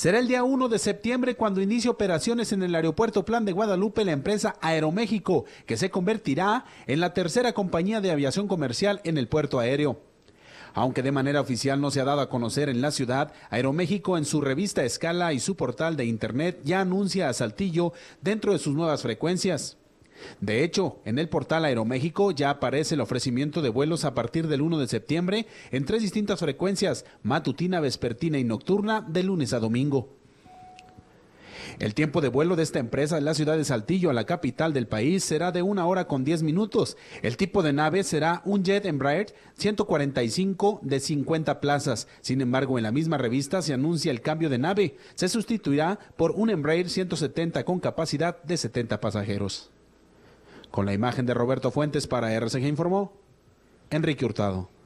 Será el día 1 de septiembre cuando inicie operaciones en el Aeropuerto Plan de Guadalupe la empresa Aeroméxico, que se convertirá en la tercera compañía de aviación comercial en el puerto aéreo. Aunque de manera oficial no se ha dado a conocer en la ciudad, Aeroméxico en su revista Escala y su portal de internet ya anuncia a Saltillo dentro de sus nuevas frecuencias. De hecho, en el portal Aeroméxico ya aparece el ofrecimiento de vuelos a partir del 1 de septiembre en tres distintas frecuencias, matutina, vespertina y nocturna, de lunes a domingo. El tiempo de vuelo de esta empresa en la ciudad de Saltillo a la capital del país será de una hora con 10 minutos. El tipo de nave será un jet Embraer 145 de 50 plazas. Sin embargo, en la misma revista se anuncia el cambio de nave. Se sustituirá por un Embraer 170 con capacidad de 70 pasajeros. Con la imagen de Roberto Fuentes para RCG Informó, Enrique Hurtado.